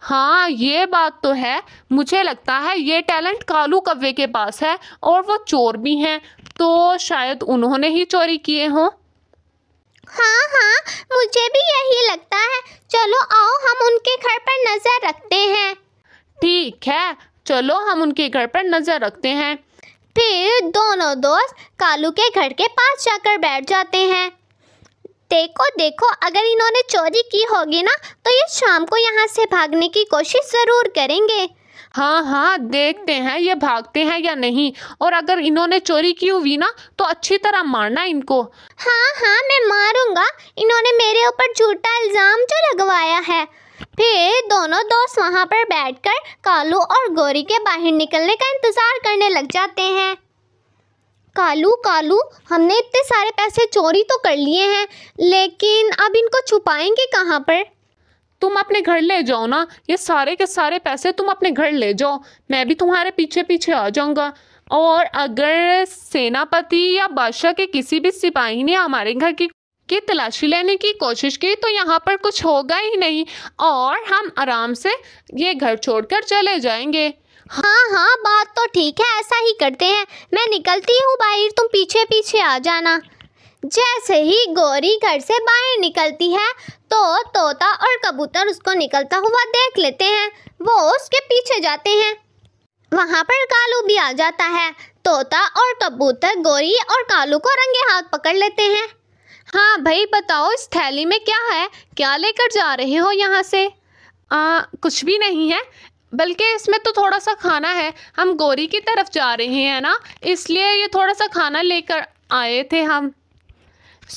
हाँ ये बात तो है मुझे लगता है ये टैलेंट कालू कव्वे के पास है और वो चोर भी हैं तो शायद उन्होंने ही चोरी किए हों हाँ हाँ मुझे भी यही लगता है चलो आओ हम उनके घर पर नज़र रखते हैं ठीक है चलो हम उनके घर पर नज़र रखते हैं फिर दोनों दोस्त कालू के घर के पास जाकर बैठ जाते हैं देखो देखो अगर इन्होंने चोरी की होगी ना तो ये शाम को यहाँ से भागने की कोशिश ज़रूर करेंगे हाँ हाँ देखते हैं ये भागते हैं या नहीं और अगर इन्होंने चोरी की हुई ना तो अच्छी तरह मारना इनको हाँ हाँ मैं मारूंगा इन्होंने मेरे ऊपर झूठा इल्ज़ाम जो लगवाया है फिर दोनों दोस्त वहाँ पर बैठकर कालू और गोरी के बाहर निकलने का इंतज़ार करने लग जाते हैं कालू कालू हमने इतने सारे पैसे चोरी तो कर लिए हैं लेकिन अब इनको छुपाएंगे कहाँ पर तुम अपने घर ले जाओ ना ये सारे के सारे पैसे तुम अपने घर ले जाओ मैं भी तुम्हारे पीछे पीछे आ जाऊँगा और अगर सेनापति या बादशाह के किसी भी सिपाही ने हमारे घर की की तलाशी लेने की कोशिश की तो यहाँ पर कुछ होगा ही नहीं और हम आराम से ये घर छोड़कर चले जाएंगे हाँ हाँ बात तो ठीक है ऐसा ही करते हैं मैं निकलती हूँ बाहर तुम पीछे पीछे आ जाना जैसे ही गौरी घर से बाहर निकलती है तो तोता और कबूतर उसको निकलता हुआ देख लेते हैं वो उसके पीछे जाते हैं वहाँ पर कालू भी आ जाता है तोता और कबूतर गौरी और कालू को रंगे हाथ पकड़ लेते हैं हाँ भाई बताओ इस थैली में क्या है क्या लेकर जा रहे हो यहाँ से आ, कुछ भी नहीं है बल्कि इसमें तो थोड़ा सा खाना है हम गोरी की तरफ जा रहे हैं ना इसलिए ये थोड़ा सा खाना लेकर आए थे हम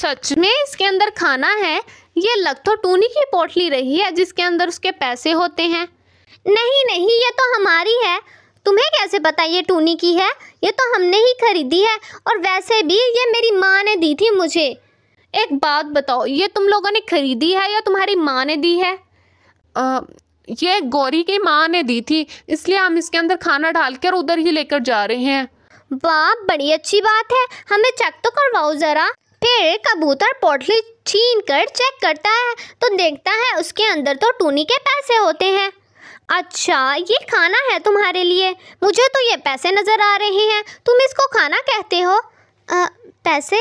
सच में इसके अंदर खाना है ये लग तो टूनी की पोटली रही है जिसके अंदर उसके पैसे होते हैं नहीं नहीं ये तो हमारी है तुम्हें कैसे पता ये टूनी की है ये तो हमने ही खरीदी है और वैसे भी ये मेरी माँ ने दी थी मुझे एक बात बताओ ये तुम लोगों ने खरीदी है या तुम्हारी माँ ने दी है आ, ये गौरी की माँ ने दी थी इसलिए हम इसके अंदर खाना डाल कर उधर ही लेकर जा रहे हैं वाह बड़ी अच्छी बात है हमें चेक तो करवाओ ज़रा फिर कबूतर पोटली छीन कर चेक करता है तो देखता है उसके अंदर तो टूनी के पैसे होते हैं अच्छा ये खाना है तुम्हारे लिए मुझे तो ये पैसे नज़र आ रहे हैं तुम इसको खाना कहते हो आ, पैसे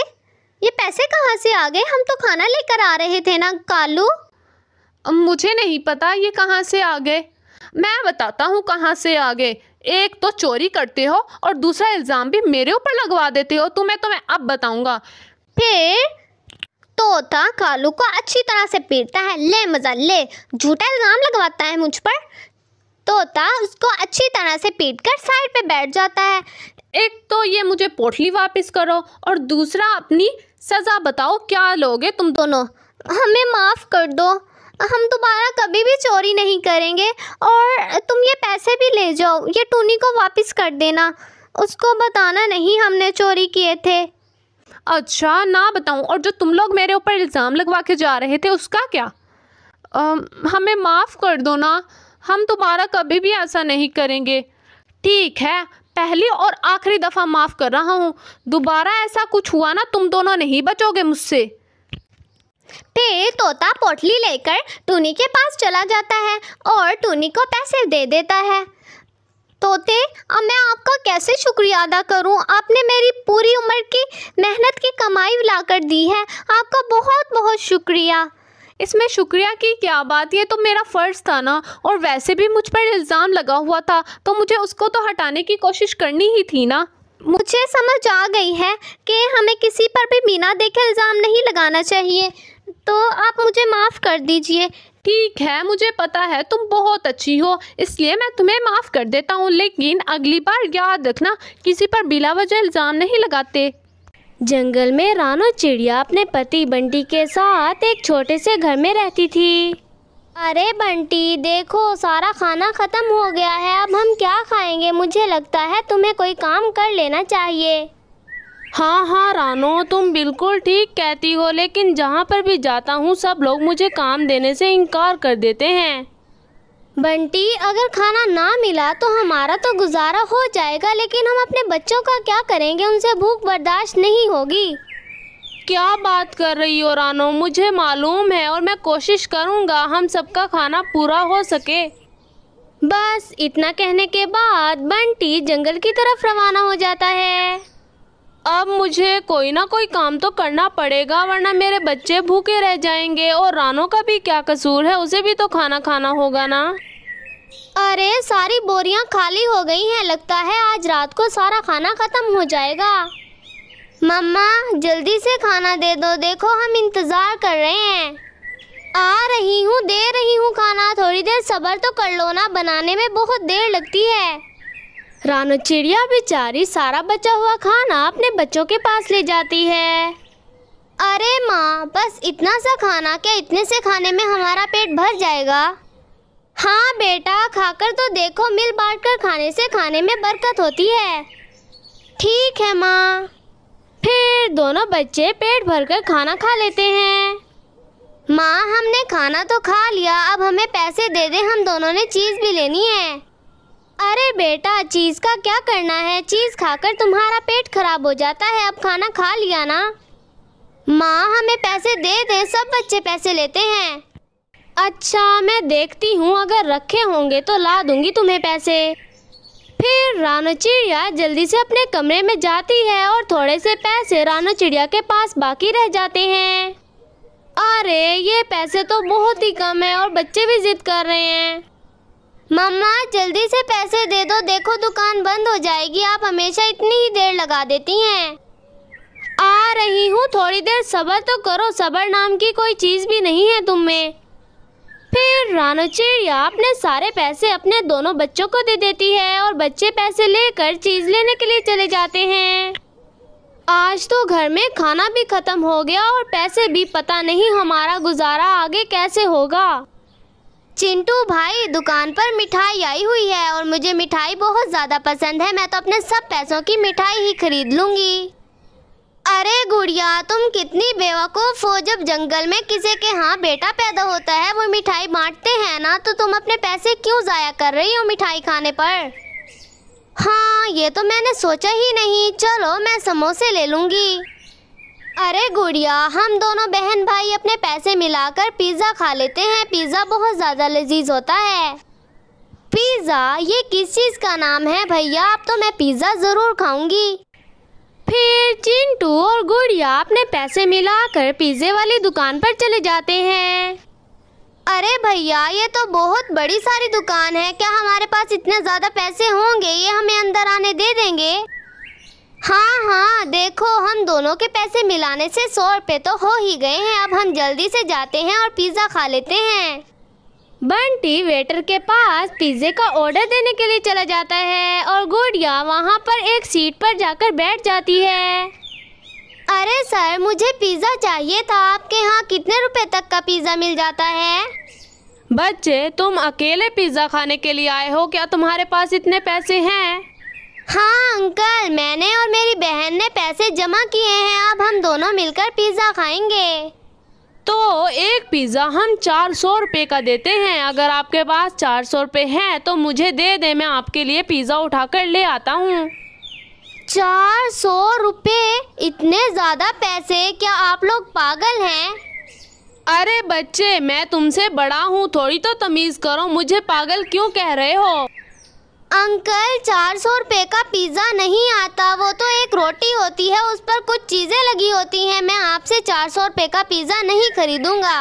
ये पैसे कहाँ से आ गए हम तो खाना लेकर आ रहे थे ना कालू मुझे नहीं पता ये कहाँ से आ गए मैं बताता हूँ कहाँ से आ गए एक तो चोरी करते हो और दूसरा इल्ज़ाम भी मेरे ऊपर लगवा देते हो तुम्हें तो मैं अब बताऊँगा फिर तोता कालू को अच्छी तरह से पीटता है ले मजा ले झूठा इल्ज़ाम लगवाता है मुझ पर तोता उसको अच्छी तरह से पीट कर साइड पर बैठ जाता है एक तो ये मुझे पोटली वापस करो और दूसरा अपनी सज़ा बताओ क्या लोगे तुम दोनों हमें माफ़ कर दो हम दोबारा कभी भी चोरी नहीं करेंगे और तुम ये पैसे भी ले जाओ ये टूनी को वापस कर देना उसको बताना नहीं हमने चोरी किए थे अच्छा ना बताऊं और जो तुम लोग मेरे ऊपर इल्ज़ाम लगवा के जा रहे थे उसका क्या आ, हमें माफ़ कर दो ना हम दोबारा कभी भी ऐसा नहीं करेंगे ठीक है पहली और आखिरी दफ़ा माफ़ कर रहा हूँ दोबारा ऐसा कुछ हुआ ना तुम दोनों नहीं बचोगे मुझसे फिर तोता पोटली लेकर टूनी के पास चला जाता है और टूनी को पैसे दे देता है तोते अब मैं आपका कैसे शुक्रिया अदा करूं? आपने मेरी पूरी उम्र की मेहनत की कमाई ला कर दी है आपका बहुत बहुत शुक्रिया इसमें शुक्रिया की क्या बात ये तो मेरा फ़र्ज़ था ना और वैसे भी मुझ पर इल्ज़ाम लगा हुआ था तो मुझे उसको तो हटाने की कोशिश करनी ही थी ना मुझे समझ आ गई है कि हमें किसी पर भी बिना देखे इल्ज़ाम नहीं लगाना चाहिए तो आप मुझे माफ़ कर दीजिए ठीक है मुझे पता है तुम बहुत अच्छी हो इसलिए मैं तुम्हें माफ़ कर देता हूँ लेकिन अगली बार याद रखना किसी पर बिला वजह इल्ज़ाम नहीं लगाते जंगल में रानो चिड़िया अपने पति बंटी के साथ एक छोटे से घर में रहती थी अरे बंटी देखो सारा खाना ख़त्म हो गया है अब हम क्या खाएंगे मुझे लगता है तुम्हें कोई काम कर लेना चाहिए हाँ हाँ रानो तुम बिल्कुल ठीक कहती हो लेकिन जहाँ पर भी जाता हूँ सब लोग मुझे काम देने से इनकार कर देते हैं बंटी अगर खाना ना मिला तो हमारा तो गुजारा हो जाएगा लेकिन हम अपने बच्चों का क्या करेंगे उनसे भूख बर्दाश्त नहीं होगी क्या बात कर रही हो रानो मुझे मालूम है और मैं कोशिश करूँगा हम सबका खाना पूरा हो सके बस इतना कहने के बाद बंटी जंगल की तरफ रवाना हो जाता है अब मुझे कोई ना कोई काम तो करना पड़ेगा वरना मेरे बच्चे भूखे रह जाएंगे और रानो का भी क्या कसूर है उसे भी तो खाना खाना होगा ना अरे सारी बोरियां खाली हो गई हैं लगता है आज रात को सारा खाना खत्म हो जाएगा मम्मा जल्दी से खाना दे दो देखो हम इंतज़ार कर रहे हैं आ रही हूँ दे रही हूँ खाना थोड़ी देर सब्र तो कर लो ना बनाने में बहुत देर लगती है रानो चिड़िया बेचारी सारा बचा हुआ खाना अपने बच्चों के पास ले जाती है अरे माँ बस इतना सा खाना क्या इतने से खाने में हमारा पेट भर जाएगा हाँ बेटा खाकर तो देखो मिल बांट कर खाने से खाने में बरकत होती है ठीक है माँ फिर दोनों बच्चे पेट भर कर खाना खा लेते हैं माँ हमने खाना तो खा लिया अब हमें पैसे दे दे हम दोनों ने चीज़ भी लेनी है अरे बेटा चीज का क्या करना है चीज खाकर तुम्हारा पेट खराब हो जाता है अब खाना खा लिया ना माँ हमें पैसे दे दे सब बच्चे पैसे लेते हैं अच्छा मैं देखती हूँ अगर रखे होंगे तो ला दूंगी तुम्हें पैसे फिर रानो चिड़िया जल्दी से अपने कमरे में जाती है और थोड़े से पैसे रानो चिड़िया के पास बाकी रह जाते हैं अरे ये पैसे तो बहुत ही कम है और बच्चे भी जिद कर रहे हैं मम्मा जल्दी से पैसे दे दो देखो दुकान बंद हो जाएगी आप हमेशा इतनी ही देर लगा देती हैं आ रही हूँ थोड़ी देर सबर तो करो सबर नाम की कोई चीज़ भी नहीं है तुम में फिर रानो चिड़िया अपने सारे पैसे अपने दोनों बच्चों को दे देती है और बच्चे पैसे लेकर चीज़ लेने के लिए चले जाते हैं आज तो घर में खाना भी ख़त्म हो गया और पैसे भी पता नहीं हमारा गुजारा आगे कैसे होगा चिंटू भाई दुकान पर मिठाई आई हुई है और मुझे मिठाई बहुत ज़्यादा पसंद है मैं तो अपने सब पैसों की मिठाई ही खरीद लूँगी अरे गुड़िया तुम कितनी बेवकूफ़ हो जब जंगल में किसी के हाँ बेटा पैदा होता है वो मिठाई बांटते हैं ना तो तुम अपने पैसे क्यों ज़ाया कर रही हो मिठाई खाने पर हाँ ये तो मैंने सोचा ही नहीं चलो मैं समोसे ले लूँगी अरे गुड़िया हम दोनों बहन भाई अपने पैसे मिलाकर पिज़्ज़ा खा लेते हैं पिज़्ज़ा बहुत ज़्यादा लजीज होता है पिज़्ज़ा ये किस चीज़ का नाम है भैया अब तो मैं पिज़्ज़ा ज़रूर खाऊंगी फिर चिंटू और गुड़िया अपने पैसे मिलाकर पिज़्ज़े वाली दुकान पर चले जाते हैं अरे भैया ये तो बहुत बड़ी सारी दुकान है क्या हमारे पास इतने ज़्यादा पैसे होंगे ये हमें अंदर आने दे देंगे हाँ हाँ देखो हम दोनों के पैसे मिलाने से सौ रुपये तो हो ही गए हैं अब हम जल्दी से जाते हैं और पिज़्ज़ा खा लेते हैं बंटी वेटर के पास पिज्जे का ऑर्डर देने के लिए चला जाता है और गुड़िया वहाँ पर एक सीट पर जाकर बैठ जाती है अरे सर मुझे पिज़्ज़ा चाहिए था आपके यहाँ कितने रुपए तक का पिज़्ज़ा मिल जाता है बच्चे तुम अकेले पिज़्ज़ा खाने के लिए आए हो क्या तुम्हारे पास इतने पैसे हैं हाँ अंकल मैंने और मेरी बहन ने पैसे जमा किए हैं अब हम दोनों मिलकर पिज़्ज़ा खाएंगे तो एक पिज़्ज़ा हम चार सौ रुपये का देते हैं अगर आपके पास चार सौ रुपये हैं तो मुझे दे दे मैं आपके लिए पिज़्ज़ा उठा कर ले आता हूँ चार सौ रुपये इतने ज़्यादा पैसे क्या आप लोग पागल हैं अरे बच्चे मैं तुमसे बड़ा हूँ थोड़ी तो तमीज़ करो मुझे पागल क्यों कह रहे हो अंकल चार सौ रुपये का पिज़्ज़ा नहीं आता वो तो एक रोटी होती है उस पर कुछ चीज़ें लगी होती हैं मैं आपसे चार सौ रुपये का पिज़्ज़ा नहीं खरीदूंगा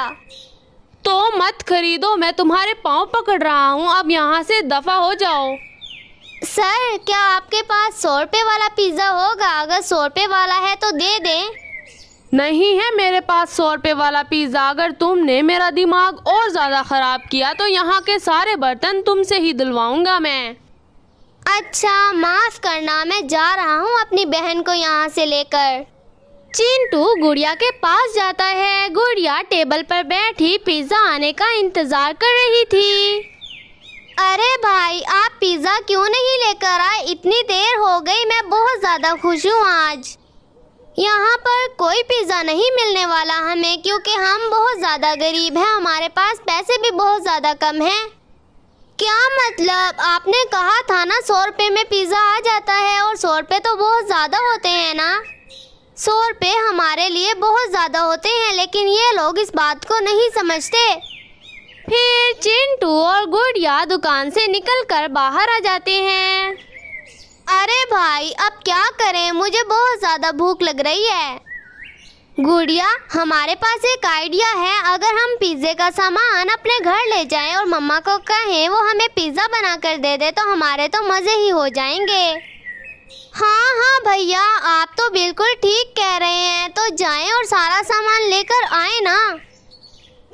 तो मत खरीदो मैं तुम्हारे पाँव पकड़ रहा हूँ अब यहाँ से दफ़ा हो जाओ सर क्या आपके पास सौ रुपये वाला पिज़्ज़ा होगा अगर सौ रुपये वाला है तो दे दें नहीं है मेरे पास सौ रुपये वाला पिज़्ज़ा अगर तुमने मेरा दिमाग और ज़्यादा ख़राब किया तो यहाँ के सारे बर्तन तुमसे ही दिलवाऊंगा मैं अच्छा माफ करना मैं जा रहा हूँ अपनी बहन को यहाँ से लेकर चिंटू गुड़िया के पास जाता है गुड़िया टेबल पर बैठी पिज्जा आने का इंतजार कर रही थी अरे भाई आप पिज्जा क्यों नहीं लेकर आए इतनी देर हो गई मैं बहुत ज्यादा खुश हूँ आज यहाँ पर कोई पिज़्ज़ा नहीं मिलने वाला हमें क्योंकि हम बहुत ज़्यादा गरीब हैं हमारे पास पैसे भी बहुत ज़्यादा कम हैं क्या मतलब आपने कहा था ना सौ रुपये में पिज़्ज़ा आ जाता है और सौ रुपये तो बहुत ज़्यादा होते हैं ना सौ रुपये हमारे लिए बहुत ज़्यादा होते हैं लेकिन ये लोग इस बात को नहीं समझते फिर चिंटू और गुड़िया दुकान से निकल कर बाहर आ जाते हैं अरे भाई अब क्या करें मुझे बहुत ज़्यादा भूख लग रही है गुड़िया हमारे पास एक आइडिया है अगर हम पिज्जे का सामान अपने घर ले जाएं और मम्मा को कहें वो हमें पिज्जा बना कर दे दे तो हमारे तो मजे ही हो जाएंगे हाँ हाँ भैया आप तो बिल्कुल ठीक कह रहे हैं तो जाएं और सारा सामान लेकर आए ना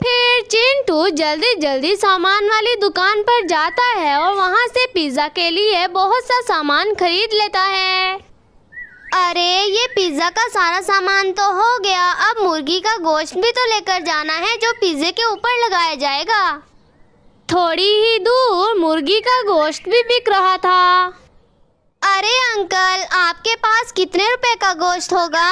फिर चिंटू जल्दी जल्दी सामान वाली दुकान पर जाता है और वहाँ से पिज्जा के लिए बहुत सा सामान खरीद लेता है अरे ये पिज्जा का सारा सामान तो हो गया अब मुर्गी का गोश्त भी तो लेकर जाना है जो पिज्जे के ऊपर लगाया जाएगा थोड़ी ही दूर मुर्गी का गोश्त भी बिक रहा था अरे अंकल आपके पास कितने रुपए का गोश्त होगा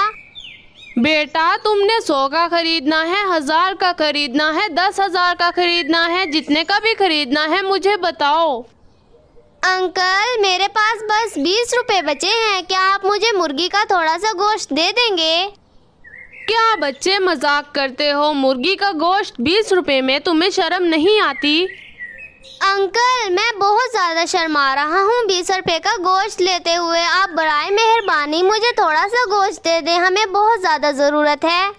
बेटा तुमने सौ का खरीदना है हजार का खरीदना है दस हजार का खरीदना है जितने का भी खरीदना है मुझे बताओ अंकल मेरे पास बस बीस रुपए बचे हैं क्या आप मुझे मुर्गी का थोड़ा सा गोश्त दे देंगे क्या बच्चे मजाक करते हो मुर्गी का गोश्त बीस रुपए में तुम्हें शर्म नहीं आती अंकल मैं बहुत ज़्यादा शर्मा रहा हूँ बीस रुपए का गोश्त लेते हुए आप बरए मेहरबानी मुझे थोड़ा सा गोश्त दे दें हमें बहुत ज़्यादा ज़रूरत है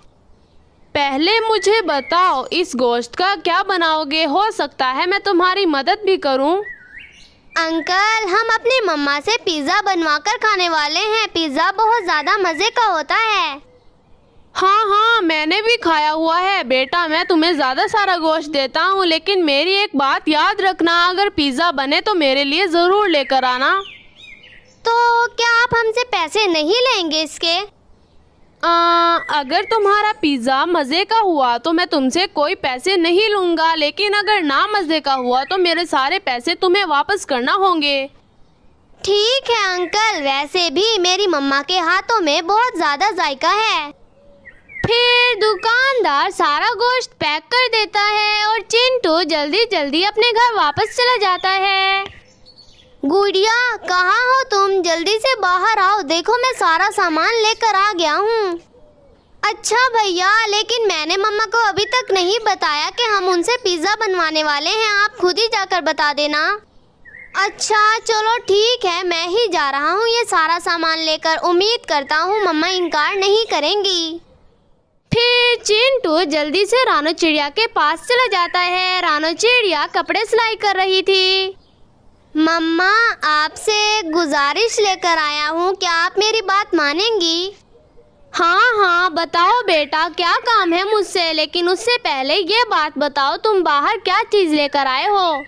पहले मुझे बताओ इस गोश्त का क्या बनाओगे हो सकता है मैं तुम्हारी मदद भी करूँ अंकल हम अपनी मम्मा से पिज़्ज़ा बनवा कर खाने वाले हैं पिज़्ज़ा बहुत ज़्यादा मज़े का होता है हाँ हाँ मैंने भी खाया हुआ है बेटा मैं तुम्हें ज़्यादा सारा गोश्त देता हूँ लेकिन मेरी एक बात याद रखना अगर पिज़्ज़ा बने तो मेरे लिए ज़रूर लेकर आना तो क्या आप हमसे पैसे नहीं लेंगे इसके आ, अगर तुम्हारा पिज़्ज़ा मज़े का हुआ तो मैं तुमसे कोई पैसे नहीं लूँगा लेकिन अगर ना मज़े का हुआ तो मेरे सारे पैसे तुम्हें वापस करना होंगे ठीक है अंकल वैसे भी मेरी मम्मा के हाथों में बहुत ज़्यादा जायका है फिर दुकानदार सारा गोश्त पैक कर देता है और चिंटू जल्दी जल्दी अपने घर वापस चला जाता है गुड़िया कहाँ हो तुम जल्दी से बाहर आओ देखो मैं सारा सामान लेकर आ गया हूँ अच्छा भैया लेकिन मैंने मम्मा को अभी तक नहीं बताया कि हम उनसे पिज़्ज़ा बनवाने वाले हैं आप खुद ही जाकर बता देना अच्छा चलो ठीक है मैं ही जा रहा हूँ ये सारा सामान लेकर उम्मीद करता हूँ मम्मा इनकार नहीं करेंगी फिर चिंटू जल्दी से रानो चिड़िया के पास चला जाता है रानो चिड़िया कपड़े सिलाई कर रही थी मम्मा आपसे गुजारिश लेकर आया हूँ क्या आप मेरी बात मानेंगी हाँ हाँ बताओ बेटा क्या काम है मुझसे लेकिन उससे पहले ये बात बताओ तुम बाहर क्या चीज़ लेकर आए हो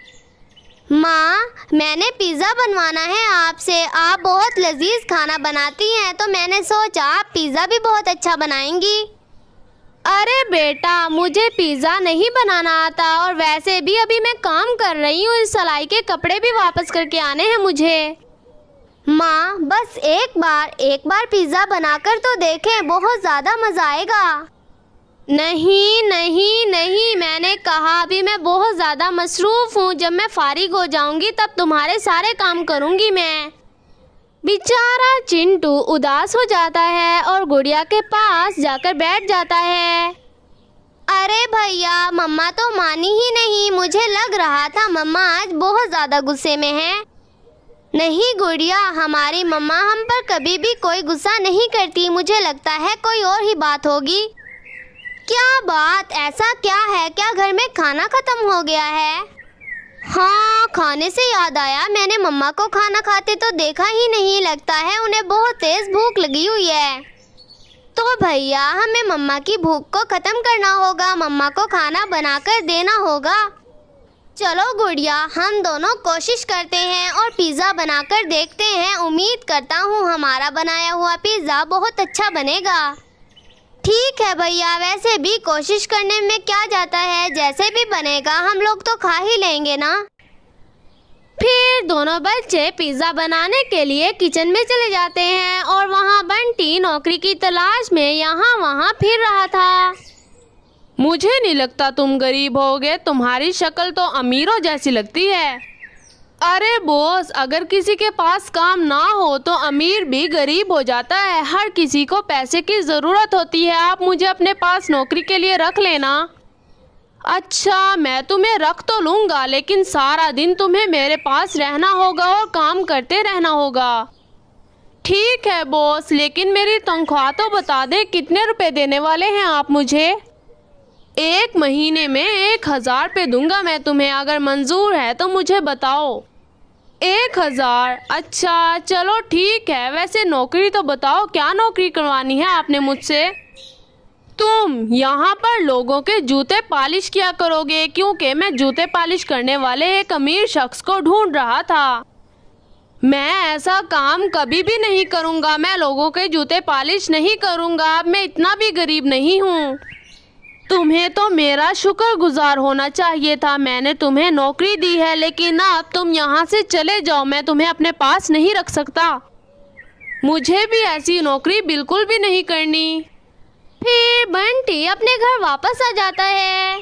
माँ मैंने पिज़्ज़ा बनवाना है आपसे आप बहुत लजीज खाना बनाती हैं तो मैंने सोचा आप पिज़्ज़ा भी बहुत अच्छा बनाएंगी अरे बेटा मुझे पिज़्ज़ा नहीं बनाना आता और वैसे भी अभी मैं काम कर रही हूँ इस सलाई के कपड़े भी वापस करके आने हैं मुझे माँ बस एक बार एक बार पिज़्ज़ा बनाकर तो देखें बहुत ज़्यादा मज़ा आएगा नहीं नहीं नहीं मैंने कहा अभी मैं बहुत ज़्यादा मसरूफ़ हूँ जब मैं फारिग हो जाऊँगी तब तुम्हारे सारे काम करूँगी मैं बेचारा चिंटू उदास हो जाता है और गुड़िया के पास जाकर बैठ जाता है अरे भैया मम्मा तो मानी ही नहीं मुझे लग रहा था मम्मा आज बहुत ज़्यादा गुस्से में है नहीं गुड़िया हमारी मम्मा हम पर कभी भी कोई गुस्सा नहीं करती मुझे लगता है कोई और ही बात होगी क्या बात ऐसा क्या है क्या घर में खाना ख़त्म हो गया है हाँ खाने से याद आया मैंने मम्मा को खाना खाते तो देखा ही नहीं लगता है उन्हें बहुत तेज भूख लगी हुई है तो भैया हमें मम्मा की भूख को ख़त्म करना होगा मम्मा को खाना बनाकर देना होगा चलो गुड़िया हम दोनों कोशिश करते हैं और पिज़्ज़ा बनाकर देखते हैं उम्मीद करता हूँ हमारा बनाया हुआ पिज़्ज़ा बहुत अच्छा बनेगा ठीक है भैया वैसे भी कोशिश करने में क्या जाता है जैसे भी बनेगा हम लोग तो खा ही लेंगे ना फिर दोनों बच्चे पिज्ज़ा बनाने के लिए किचन में चले जाते हैं और वहाँ बंटी नौकरी की तलाश में यहाँ वहाँ फिर रहा था मुझे नहीं लगता तुम गरीब होगे तुम्हारी शक्ल तो अमीरों जैसी लगती है अरे बोस अगर किसी के पास काम ना हो तो अमीर भी गरीब हो जाता है हर किसी को पैसे की ज़रूरत होती है आप मुझे अपने पास नौकरी के लिए रख लेना अच्छा मैं तुम्हें रख तो लूँगा लेकिन सारा दिन तुम्हें मेरे पास रहना होगा और काम करते रहना होगा ठीक है बॉस लेकिन मेरी तनख्वाह तो बता दे कितने रुपए देने वाले हैं आप मुझे एक महीने में एक हज़ार पे दूंगा मैं तुम्हें अगर मंजूर है तो मुझे बताओ एक हज़ार अच्छा चलो ठीक है वैसे नौकरी तो बताओ क्या नौकरी करवानी है आपने मुझसे तुम यहाँ पर लोगों के जूते पालिश किया करोगे क्योंकि मैं जूते पालिश करने वाले एक अमीर शख्स को ढूंढ रहा था मैं ऐसा काम कभी भी नहीं करूँगा मैं लोगों के जूते पालिश नहीं करूँगा मैं इतना भी गरीब नहीं हूँ तुम्हें तो मेरा शुक्रगुजार होना चाहिए था मैंने तुम्हें नौकरी दी है लेकिन अब तुम यहाँ से चले जाओ मैं तुम्हें अपने पास नहीं रख सकता मुझे भी ऐसी नौकरी बिल्कुल भी नहीं करनी फिर बंटी अपने घर वापस आ जाता है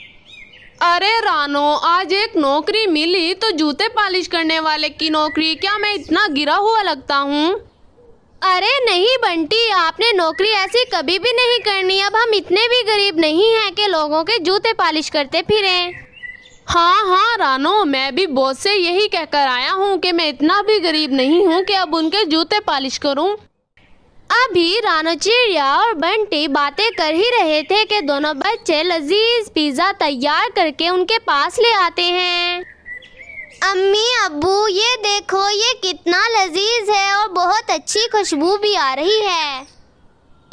अरे रानो आज एक नौकरी मिली तो जूते पॉलिश करने वाले की नौकरी क्या मैं इतना गिरा हुआ लगता हूँ अरे नहीं बंटी आपने नौकरी ऐसी कभी भी नहीं करनी अब हम इतने भी गरीब नहीं हैं कि लोगों के जूते पालिश करते फिरें हाँ हाँ रानो मैं भी बॉस से यही कहकर आया हूँ कि मैं इतना भी गरीब नहीं हूँ कि अब उनके जूते पालिश करूँ अभी रानो चिड़िया और बंटी बातें कर ही रहे थे कि दोनों बच्चे लजीज पिज़्ज़ा तैयार करके उनके पास ले आते हैं अम्मी अबू ये देखो ये कितना लजीज है और बहुत अच्छी खुशबू भी आ रही है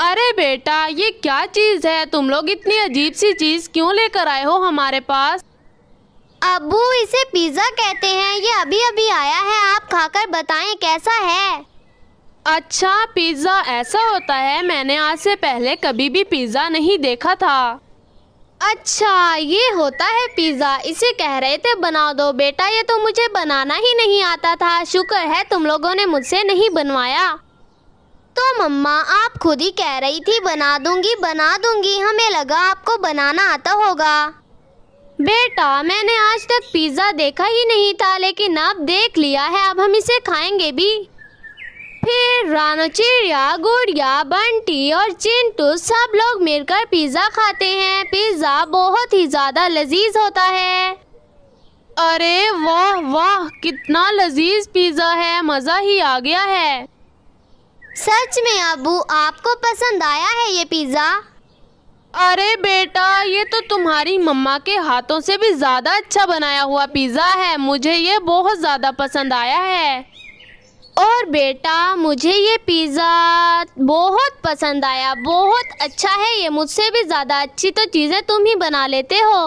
अरे बेटा ये क्या चीज़ है तुम लोग इतनी अजीब सी चीज़ क्यों लेकर आए हो हमारे पास अबू इसे पिज़्ज़ा कहते हैं ये अभी अभी आया है आप खाकर बताएं कैसा है अच्छा पिज़्ज़ा ऐसा होता है मैंने आज से पहले कभी भी पिज़्ज़ा नहीं देखा था अच्छा ये होता है पिज़्ज़ा इसे कह रहे थे बना दो बेटा ये तो मुझे बनाना ही नहीं आता था शुक्र है तुम लोगों ने मुझसे नहीं बनवाया तो मम्मा आप खुद ही कह रही थी बना दूंगी बना दूंगी हमें लगा आपको बनाना आता होगा बेटा मैंने आज तक पिज़्ज़ा देखा ही नहीं था लेकिन अब देख लिया है अब हम इसे खाएंगे भी फिर रानो चिड़िया गुड़िया बंटी और चिंटू सब लोग मिलकर पिज्ज़ा खाते हैं पिज्ज़ा बहुत ही ज़्यादा लजीज होता है अरे वाह वाह कितना लजीज पिज़्ज़ा है मज़ा ही आ गया है सच में अबू आपको पसंद आया है ये पिज़्ज़ा अरे बेटा ये तो तुम्हारी मम्मा के हाथों से भी ज़्यादा अच्छा बनाया हुआ पिज़्ज़ा है मुझे ये बहुत ज़्यादा पसंद आया है और बेटा मुझे ये पिज़्ज़ा बहुत पसंद आया बहुत अच्छा है ये मुझसे भी ज़्यादा अच्छी तो चीज़ें तुम ही बना लेते हो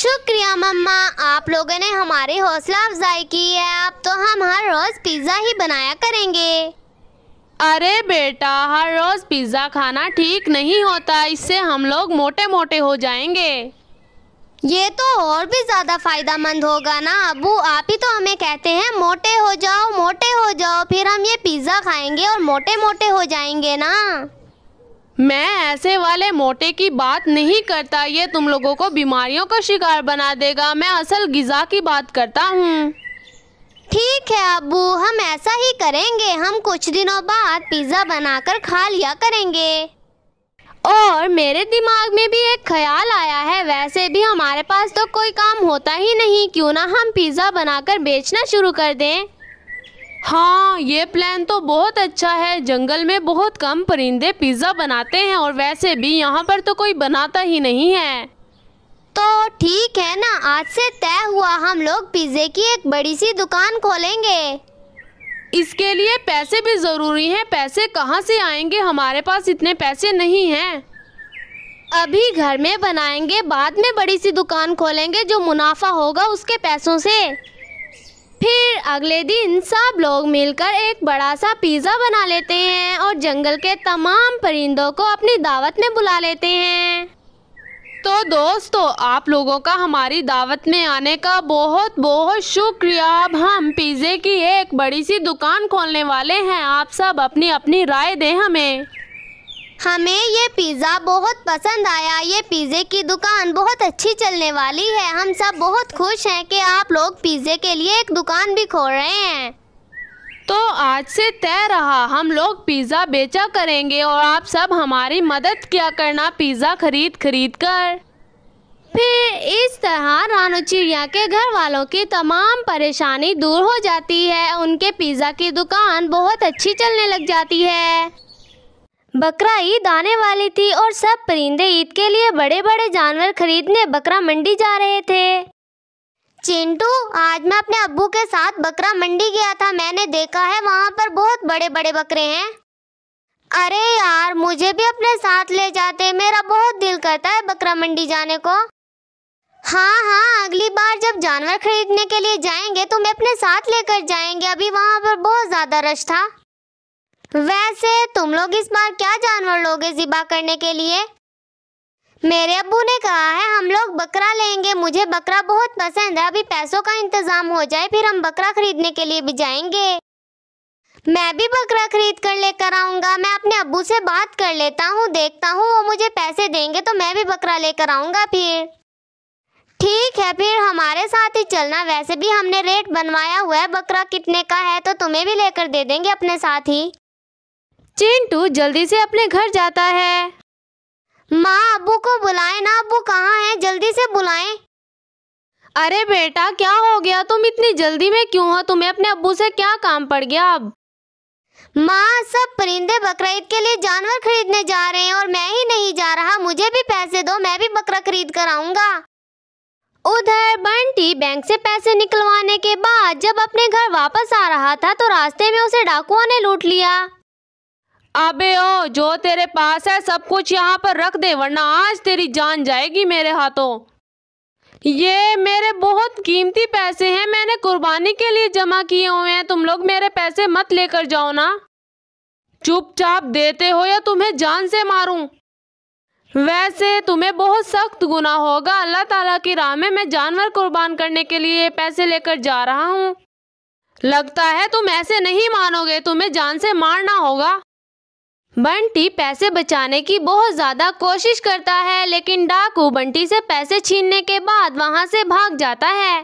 शुक्रिया मम्मा आप लोगों ने हमारी हौसला अफजाई की है अब तो हम हर रोज़ पिज़्ज़ा ही बनाया करेंगे अरे बेटा हर रोज़ पिज़्ज़ा खाना ठीक नहीं होता इससे हम लोग मोटे मोटे हो जाएंगे ये तो और भी ज़्यादा फायदा मंद होगा ना अबू आप ही तो हमें कहते हैं मोटे हो जाओ मोटे हो जाओ फिर हम ये पिज़्ज़ा खाएंगे और मोटे मोटे हो जाएंगे ना मैं ऐसे वाले मोटे की बात नहीं करता ये तुम लोगों को बीमारियों का शिकार बना देगा मैं असल गज़ा की बात करता हूँ ठीक है अबू हम ऐसा ही करेंगे हम कुछ दिनों बाद पिज़्ज़ा बनाकर खा लिया करेंगे और मेरे दिमाग में भी एक ख्याल आया है वैसे भी हमारे पास तो कोई काम होता ही नहीं क्यों ना हम पिज़्ज़ा बनाकर बेचना शुरू कर दें हाँ ये प्लान तो बहुत अच्छा है जंगल में बहुत कम परिंदे पिज़्ज़ा बनाते हैं और वैसे भी यहाँ पर तो कोई बनाता ही नहीं है तो ठीक है ना आज से तय हुआ हम लोग पिज़्ज़े की एक बड़ी सी दुकान खोलेंगे इसके लिए पैसे भी ज़रूरी हैं पैसे कहाँ से आएंगे हमारे पास इतने पैसे नहीं हैं अभी घर में बनाएंगे बाद में बड़ी सी दुकान खोलेंगे जो मुनाफा होगा उसके पैसों से फिर अगले दिन सब लोग मिलकर एक बड़ा सा पिज़्ज़ा बना लेते हैं और जंगल के तमाम परिंदों को अपनी दावत में बुला लेते हैं तो दोस्तों आप लोगों का हमारी दावत में आने का बहुत बहुत शुक्रिया अब हम पिज़्ज़े की एक बड़ी सी दुकान खोलने वाले हैं आप सब अपनी अपनी राय दें हमें हमें ये पिज़्ज़ा बहुत पसंद आया ये पिज़्ज़े की दुकान बहुत अच्छी चलने वाली है हम सब बहुत खुश हैं कि आप लोग पिज़्ज़े के लिए एक दुकान भी खोल रहे हैं तो आज से तय रहा हम लोग पिज़्ज़ा बेचा करेंगे और आप सब हमारी मदद क्या करना पिज़्ज़ा खरीद खरीद कर फिर इस तरह रानू चिड़िया के घर वालों की तमाम परेशानी दूर हो जाती है उनके पिज़्ज़ा की दुकान बहुत अच्छी चलने लग जाती है बकरा ईद आने वाली थी और सब परिंदे ईद के लिए बड़े बड़े जानवर खरीदने बकरा मंडी जा रहे थे चिंटू आज मैं अपने अब्बू के साथ बकरा मंडी गया था मैंने देखा है वहाँ पर बहुत बड़े बड़े बकरे हैं अरे यार मुझे भी अपने साथ ले जाते मेरा बहुत दिल करता है बकरा मंडी जाने को हाँ हाँ अगली बार जब जानवर खरीदने के लिए जाएंगे तो मैं अपने साथ लेकर जाएंगे अभी वहाँ पर बहुत ज़्यादा रश था वैसे तुम लोग इस बार क्या जानवर लोगे ज़िबा करने के लिए मेरे अबू ने कहा है हम लोग बकरा लेंगे मुझे बकरा बहुत पसंद है अभी पैसों का इंतजाम हो जाए फिर हम बकरा खरीदने के लिए भी जाएंगे मैं भी बकरा खरीद कर लेकर आऊँगा मैं अपने अबू से बात कर लेता हूँ देखता हूँ वो मुझे पैसे देंगे तो मैं भी बकरा लेकर आऊंगा फिर ठीक है फिर हमारे साथ ही चलना वैसे भी हमने रेट बनवाया हुआ है बकरा कितने का है तो तुम्हें भी लेकर दे देंगे अपने साथ ही चिंटू जल्दी से अपने घर जाता है माँ अबू को बुलाए ना अबू कहाँ है जल्दी से बुलाए अरे बेटा क्या हो गया तुम इतनी जल्दी में क्यों हो तुम्हें अपने अबू से क्या काम पड़ गया अब माँ सब परिंदे बकरा ईद के लिए जानवर खरीदने जा रहे हैं और मैं ही नहीं जा रहा मुझे भी पैसे दो मैं भी बकरा खरीद कर आऊँगा उधर बंटी बैंक से पैसे निकलवाने के बाद जब अपने घर वापस आ रहा था तो रास्ते में उसे डाकुओं ने लूट लिया अबे ओ जो तेरे पास है सब कुछ यहाँ पर रख दे वरना आज तेरी जान जाएगी मेरे हाथों ये मेरे बहुत कीमती पैसे हैं मैंने कुर्बानी के लिए जमा किए हुए हैं तुम लोग मेरे पैसे मत लेकर जाओ ना चुपचाप देते हो या तुम्हें जान से मारूं वैसे तुम्हें बहुत सख्त गुना होगा अल्लाह ताला की राह में मैं जानवर कुर्बान करने के लिए पैसे लेकर जा रहा हूँ लगता है तुम ऐसे नहीं मानोगे तुम्हें जान से मारना होगा बंटी पैसे बचाने की बहुत ज़्यादा कोशिश करता है लेकिन डाकू बंटी से पैसे छीनने के बाद वहाँ से भाग जाता है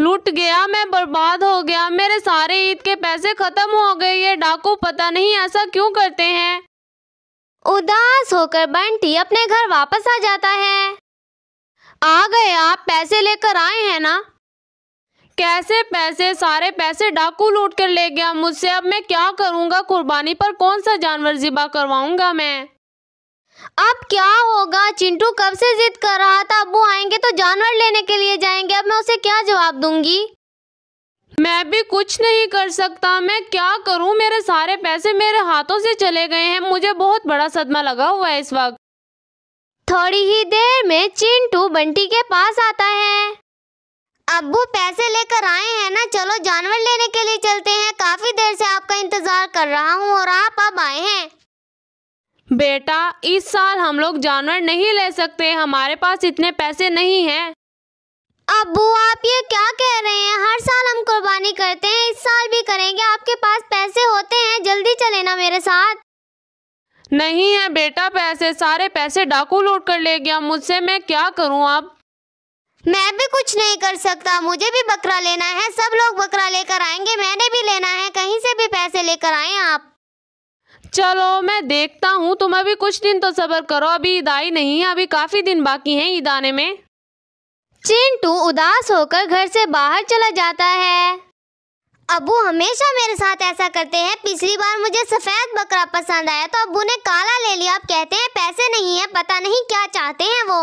लूट गया मैं बर्बाद हो गया मेरे सारे ईद के पैसे खत्म हो गए ये डाकू पता नहीं ऐसा क्यों करते हैं उदास होकर बंटी अपने घर वापस आ जाता है आ गए आप पैसे लेकर आए हैं ना कैसे पैसे सारे पैसे डाकू लूट कर ले गया मुझसे अब मैं क्या करूँगा कुर्बानी पर कौन सा जानवर जिबा करवाऊँगा मैं अब क्या होगा चिंटू कब से जिद कर रहा था अबू आएंगे तो जानवर लेने के लिए जाएंगे अब मैं उसे क्या जवाब दूंगी मैं भी कुछ नहीं कर सकता मैं क्या करूं मेरे सारे पैसे मेरे हाथों से चले गए हैं मुझे बहुत बड़ा सदमा लगा हुआ है इस वक्त थोड़ी ही देर में चिंटू बंटी के पास आता है अबू पैसे लेकर आए हैं ना चलो जानवर लेने के लिए चलते हैं काफी देर से आपका इंतजार कर रहा हूँ और आप अब आए हैं बेटा इस साल हम लोग जानवर नहीं ले सकते हमारे पास इतने पैसे नहीं हैं अबू आप ये क्या कह रहे हैं हर साल हम कुर्बानी करते हैं इस साल भी करेंगे आपके पास पैसे होते हैं जल्दी चले ना मेरे साथ नहीं है बेटा पैसे सारे पैसे डाकू लूट कर ले गया मुझसे मैं क्या करूं अब मैं भी कुछ नहीं कर सकता मुझे भी बकरा लेना है सब लोग बकरा लेकर आएंगे मैंने भी लेना है कहीं से भी पैसे लेकर आए आप चलो मैं देखता हूँ तुम अभी कुछ दिन तो सबर करो अभी ईद आई नहीं है अभी काफी दिन बाकी हैं ईद आने में चिंटू उदास होकर घर से बाहर चला जाता है अबू हमेशा मेरे साथ ऐसा करते हैं पिछली बार मुझे सफेद बकरा पसंद आया तो अबू ने काला ले लिया अब कहते हैं पैसे नहीं है पता नहीं क्या चाहते हैं वो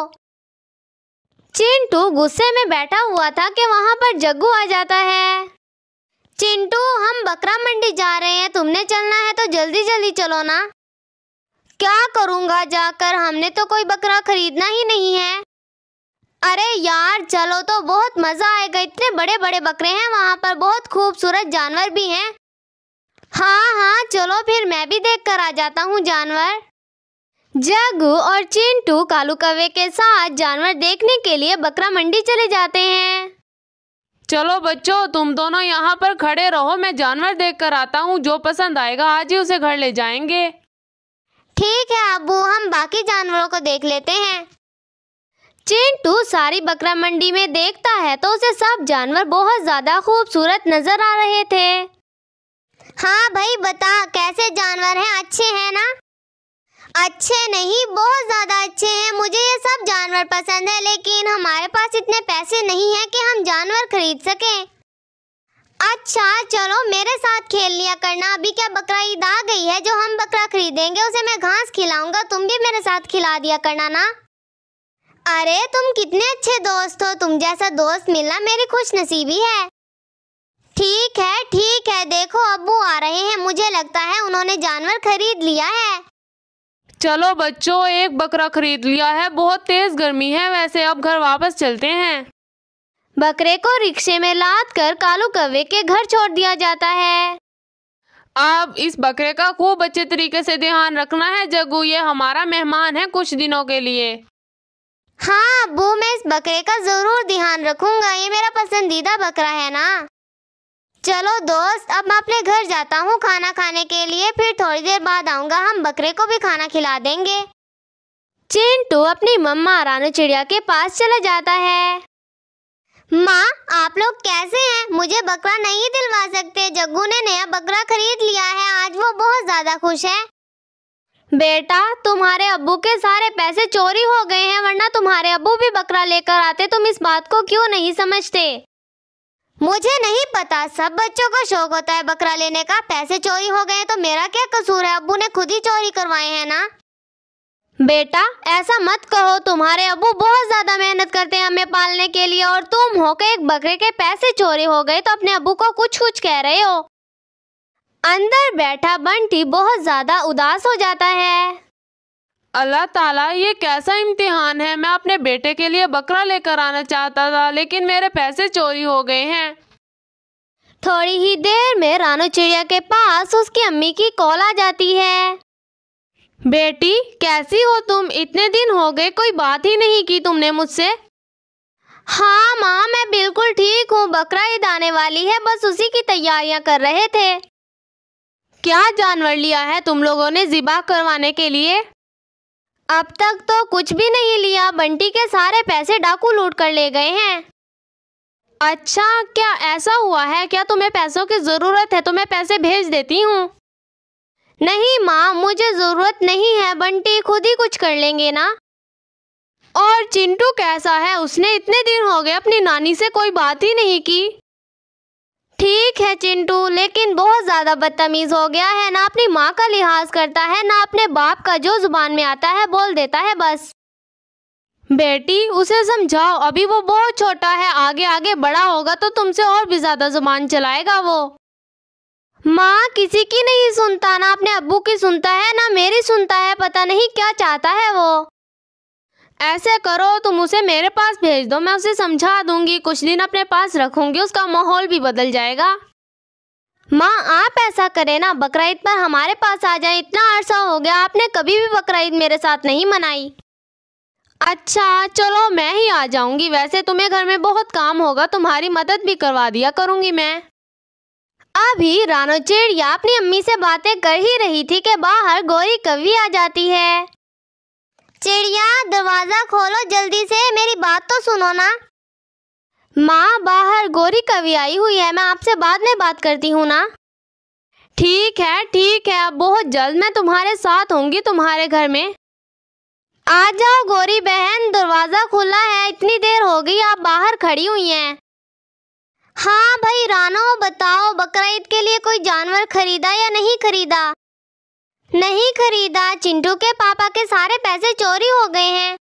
चिंटू गुस्से में बैठा हुआ था कि वहाँ पर जग्गू आ जाता है चिंटू हम बकरा मंडी जा रहे हैं तुमने चलना है तो जल्दी जल्दी चलो ना क्या करूँगा जाकर हमने तो कोई बकरा खरीदना ही नहीं है अरे यार चलो तो बहुत मज़ा आएगा इतने बड़े बड़े बकरे हैं वहाँ पर बहुत खूबसूरत जानवर भी हैं हाँ हाँ चलो फिर मैं भी देख कर आ जाता हूँ जानवर जागू और चिंटू कालू कवे के साथ जानवर देखने के लिए बकरा मंडी चले जाते हैं चलो बच्चों तुम दोनों यहाँ पर खड़े रहो मैं जानवर देख कर आता हूँ जो पसंद आएगा आज ही उसे घर ले जाएंगे ठीक है अबू हम बाकी जानवरों को देख लेते हैं चिंटू सारी बकरा मंडी में देखता है तो उसे सब जानवर बहुत ज्यादा खूबसूरत नजर आ रहे थे हाँ भाई बता कैसे जानवर हैं अच्छे हैं अच्छे नहीं बहुत ज़्यादा अच्छे हैं मुझे ये सब जानवर पसंद है लेकिन हमारे पास इतने पैसे नहीं हैं कि हम जानवर खरीद सकें अच्छा चलो मेरे साथ खेल लिया करना अभी क्या बकरा ईद आ गई है जो हम बकरा खरीदेंगे उसे मैं घास खिलाऊंगा तुम भी मेरे साथ खिला दिया करना ना अरे तुम कितने अच्छे दोस्त हो तुम जैसा दोस्त मिलना मेरी खुश नसीबी है ठीक है ठीक है देखो अबू आ रहे हैं मुझे लगता है उन्होंने जानवर खरीद लिया है चलो बच्चों एक बकरा खरीद लिया है बहुत तेज गर्मी है वैसे अब घर वापस चलते हैं बकरे को रिक्शे में लाद कर कालू कव्वे के घर छोड़ दिया जाता है अब इस बकरे का खूब अच्छे तरीके से ध्यान रखना है जगू ये हमारा मेहमान है कुछ दिनों के लिए हाँ अबू मैं इस बकरे का जरूर ध्यान रखूंगा ये मेरा पसंदीदा बकरा है ना चलो दोस्त अब मैं अपने घर जाता हूँ खाना खाने के लिए फिर थोड़ी देर बाद आऊँगा हम बकरे को भी खाना खिला देंगे चिंटू अपनी मम्मा रानू चिड़िया के पास चला जाता है माँ आप लोग कैसे हैं मुझे बकरा नहीं दिलवा सकते जग्गू ने नया बकरा खरीद लिया है आज वो बहुत ज़्यादा खुश है बेटा तुम्हारे अबू के सारे पैसे चोरी हो गए हैं वरना तुम्हारे अबू भी बकरा लेकर आते तुम इस बात को क्यों नहीं समझते मुझे नहीं पता सब बच्चों को शौक होता है बकरा लेने का पैसे चोरी हो गए तो मेरा क्या कसूर है अबू ने खुद ही चोरी करवाए हैं ना बेटा ऐसा मत कहो तुम्हारे अबू बहुत ज्यादा मेहनत करते हैं हमें पालने के लिए और तुम होकर एक बकरे के पैसे चोरी हो गए तो अपने अबू को कुछ कुछ कह रहे हो अंदर बैठा बंटी बहुत ज्यादा उदास हो जाता है अल्लाह ताला ये कैसा इम्तिहान है मैं अपने बेटे के लिए बकरा लेकर आना चाहता था लेकिन मेरे पैसे चोरी हो गए हैं थोड़ी ही देर में रानो चिड़िया के पास उसकी अम्मी की कॉल आ जाती है बेटी कैसी हो तुम इतने दिन हो गए कोई बात ही नहीं की तुमने मुझसे हाँ माँ मैं बिल्कुल ठीक हूँ बकरा ईद आने वाली है बस उसी की तैयारियाँ कर रहे थे क्या जानवर लिया है तुम लोगों ने ज़िबा करवाने के लिए अब तक तो कुछ भी नहीं लिया बंटी के सारे पैसे डाकू लूट कर ले गए हैं अच्छा क्या ऐसा हुआ है क्या तुम्हें पैसों की ज़रूरत है तो मैं पैसे भेज देती हूँ नहीं माँ मुझे ज़रूरत नहीं है बंटी खुद ही कुछ कर लेंगे ना और चिंटू कैसा है उसने इतने दिन हो गए अपनी नानी से कोई बात ही नहीं की ठीक है चिंटू लेकिन बहुत ज़्यादा बदतमीज़ हो गया है ना अपनी माँ का लिहाज करता है ना अपने बाप का जो ज़ुबान में आता है बोल देता है बस बेटी उसे समझाओ अभी वो बहुत छोटा है आगे आगे बड़ा होगा तो तुमसे और भी ज़्यादा ज़ुबान चलाएगा वो माँ किसी की नहीं सुनता ना अपने अबू की सुनता है ना मेरी सुनता है पता नहीं क्या चाहता है वो ऐसे करो तुम उसे मेरे पास भेज दो मैं उसे समझा दूंगी कुछ दिन अपने पास रखूंगी उसका माहौल भी बदल जाएगा माँ आप ऐसा करें ना बकर पर हमारे पास आ जाए इतना अरसा हो गया आपने कभी भी बकर मेरे साथ नहीं मनाई अच्छा चलो मैं ही आ जाऊंगी वैसे तुम्हें घर में बहुत काम होगा तुम्हारी मदद भी करवा दिया करूंगी मैं अभी रानो चिड़िया अपनी अम्मी से बातें कर ही रही थी कि बाहर गौरी कवि आ जाती है चिड़िया दरवाज़ा खोलो जल्दी से मेरी बात तो सुनो ना माँ बाहर गोरी कवि आई हुई है मैं आपसे बाद में बात करती हूँ ना ठीक है ठीक है अब बहुत जल्द मैं तुम्हारे साथ होंगी तुम्हारे घर में आ जाओ गोरी बहन दरवाज़ा खुला है इतनी देर हो गई आप बाहर खड़ी हुई हैं हाँ भाई रानो बताओ बकर के लिए कोई जानवर खरीदा या नहीं खरीदा नहीं खरीदा चिंटू के पापा के सारे पैसे चोरी हो गए हैं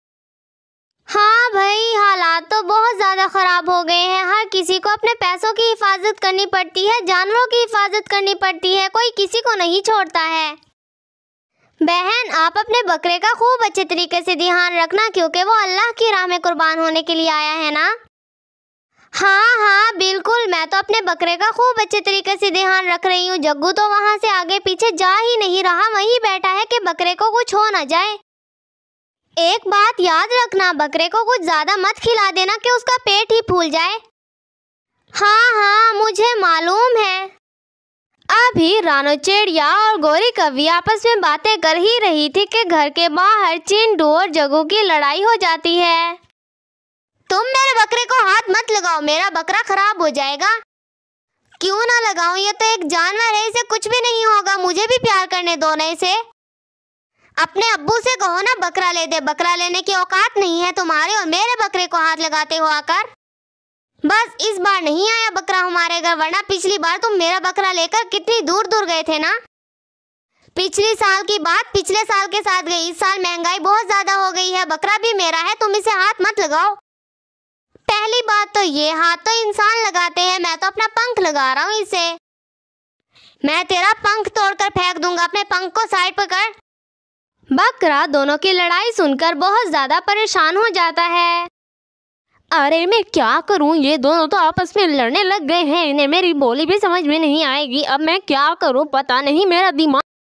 हाँ भाई हालात तो बहुत ज़्यादा ख़राब हो गए हैं हर किसी को अपने पैसों की हिफाजत करनी पड़ती है जानवरों की हिफाजत करनी पड़ती है कोई किसी को नहीं छोड़ता है बहन आप अपने बकरे का खूब अच्छे तरीके से ध्यान रखना क्योंकि वो अल्लाह की राह में कुर्बान होने के लिए आया है ना हाँ हाँ बिल्कुल मैं तो अपने बकरे का खूब अच्छे तरीके से ध्यान रख रही हूँ जग्गू तो वहाँ से आगे पीछे जा ही नहीं रहा वहीं बैठा है कि बकरे को कुछ हो ना जाए एक बात याद रखना बकरे को कुछ ज़्यादा मत खिला देना कि उसका पेट ही फूल जाए हाँ हाँ मुझे मालूम है अभी रानो चिड़िया और गोरी कवि आपस में बातें कर ही रही थी कि घर के बाहर चिंडू और जगू की लड़ाई हो जाती है तुम मेरे बकरे को हाथ मत लगाओ मेरा बकरा खराब हो जाएगा क्यों ना लगाऊं ये तो एक जानवर है इसे कुछ भी नहीं होगा मुझे भी प्यार करने दो ना इसे अपने अब्बू से कहो ना बकरा ले दे बकरा लेने की औकात नहीं है तुम्हारे और मेरे बकरे को हाथ लगाते हो आकर बस इस बार नहीं आया बकरा हमारे घर वरना पिछली बार तुम मेरा बकरा लेकर कितनी दूर दूर गए थे ना पिछले साल की बात पिछले साल के साथ गई इस साल महंगाई बहुत ज्यादा हो गई है बकरा भी मेरा है तुम इसे हाथ मत लगाओ पहली बात तो ये हाथ तो इंसान लगाते हैं मैं तो अपना पंख लगा रहा हूँ इसे मैं तेरा पंख तोड़कर फेंक दूंगा अपने पंख को साइड पर कर बकरा दोनों की लड़ाई सुनकर बहुत ज्यादा परेशान हो जाता है अरे मैं क्या करूं ये दोनों तो आपस में लड़ने लग गए हैं इन्हें मेरी बोली भी समझ में नहीं आएगी अब मैं क्या करूं पता नहीं मेरा दिमाग